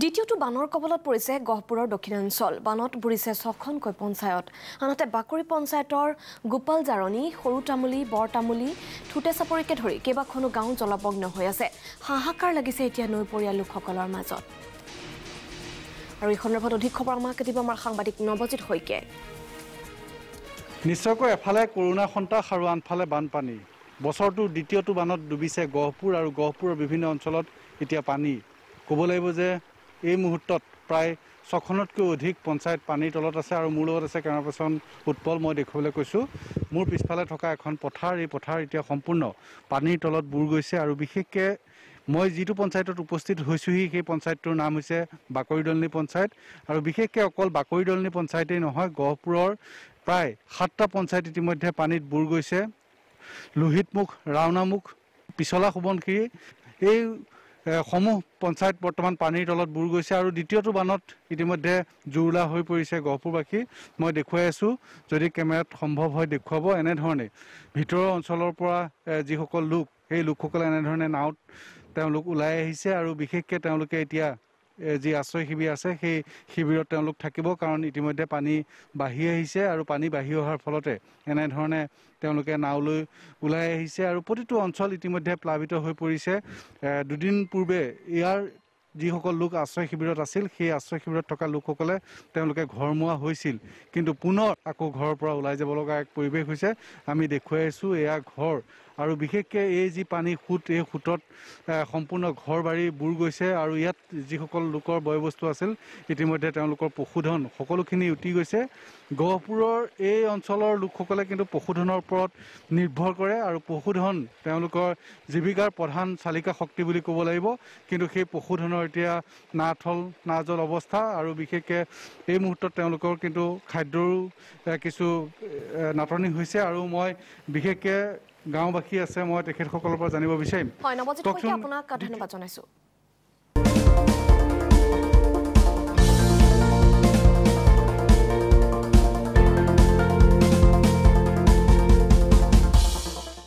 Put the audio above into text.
দ্বিতীয়টো বানৰ কবলত পৰিছে গহপুৰৰ দক্ষিণাঞ্চল বানত বুৰিছে ছখনকৈ পঞ্চায়ত আনহাতে বাকৰি পঞ্চায়তৰ গোপাল জাৰণী সৰু তামুলি বৰতামুলি ঠোঁটে চাপৰিকে ধৰি কেইবাখনো গাঁও জলমগ্ন হৈ আছে হাহাকাৰ লাগিছে এতিয়া নৈপৰীয়া লোকসকলৰ মাজত আৰু এই সন্দৰ্ভত অধিক খবৰ আমাক দিব আমাৰ সাংবাদিক নৱজিৎ শইকীয়াই নিশ্চয়কৈ এফালে কৰোণা সন্তাস আৰু আনফালে বানপানী বছৰটো দ্বিতীয়টো বানত ডুবিছে গহপুৰ আৰু গহপুৰৰ বিভিন্ন অঞ্চলত এতিয়া পানী ক'ব লাগিব যে এই মুহূৰ্তত প্ৰায় ছখনতকৈ অধিক পঞ্চায়ত পানীৰ তলত আছে আৰু মোৰ লগত আছে কেমেৰা পাৰ্চন উৎপল মই দেখুৱাবলৈ কৈছোঁ মোৰ পিছফালে থকা এখন পথাৰ এই পথাৰ এতিয়া সম্পূৰ্ণ পানীৰ তলত বুৰ গৈছে আৰু বিশেষকৈ মই যিটো পঞ্চায়তত উপস্থিত হৈছোঁহি সেই পঞ্চায়তটোৰ নাম হৈছে বাকৰি দলনি পঞ্চায়ত আৰু বিশেষকৈ অকল বাকৰি দলনি পঞ্চায়তেই নহয় গহপুৰৰ প্ৰায় সাতটা পঞ্চায়ত ইতিমধ্যে পানীত বুৰ গৈছে লোহিতমুখ ৰাওনামুখ পিছলা সোৱণশিৰি এই সমূহ পঞ্চায়ত বৰ্তমান পানীৰ তলত বুৰ গৈছে আৰু দ্বিতীয়টো বানত ইতিমধ্যে জুৰুলা হৈ পৰিছে গহপুৰবাসী মই দেখুৱাই আছোঁ যদি কেমেৰাত সম্ভৱ হয় দেখুৱাব এনেধৰণে ভিতৰৰ অঞ্চলৰ পৰা যিসকল লোক সেই লোকসকলে এনেধৰণে নাৱত তেওঁলোক ওলাই আহিছে আৰু বিশেষকৈ তেওঁলোকে এতিয়া যি আশ্ৰয় শিবিৰ আছে সেই শিবিৰত তেওঁলোক থাকিব কাৰণ ইতিমধ্যে পানী বাঢ়ি আহিছে আৰু পানী বাঢ়ি অহাৰ ফলতে এনেধৰণে তেওঁলোকে নাওলৈ ওলাই আহিছে আৰু প্ৰতিটো অঞ্চল ইতিমধ্যে প্লাৱিত হৈ পৰিছে দুদিন পূৰ্বে ইয়াৰ যিসকল লোক আশ্ৰয় শিবিৰত আছিল সেই আশ্ৰয় শিবিৰত থকা লোকসকলে তেওঁলোকে ঘৰমুৱা হৈছিল কিন্তু পুনৰ আকৌ ঘৰৰ পৰা ওলাই যাব লগা এক পৰিৱেশ হৈছে আমি দেখুৱাই আছোঁ এয়া ঘৰ আৰু বিশেষকৈ এই যি পানী সোঁত এই সোঁতত সম্পূৰ্ণ ঘৰ বাৰী বুৰ গৈছে আৰু ইয়াত যিসকল লোকৰ বয়বস্তু আছিল ইতিমধ্যে তেওঁলোকৰ পশুধন সকলোখিনি উটি গৈছে গহপুৰৰ এই অঞ্চলৰ লোকসকলে কিন্তু পশুধনৰ ওপৰত নিৰ্ভৰ কৰে আৰু পশুধন তেওঁলোকৰ জীৱিকাৰ প্ৰধান চালিকা শক্তি বুলি ক'ব লাগিব কিন্তু সেই পশুধনৰ মানুহৰ এতিয়া না থল নাজল অৱস্থা আৰু বিশেষকে এই মুহূৰ্তত তেওঁলোকৰ কিন্তু খাদ্যৰো কিছু নাটনি হৈছে আৰু মই বিশেষকে গাঁওবাসী আছে মই তেখেতসকলৰ পৰা জানিব বিচাৰিম হয়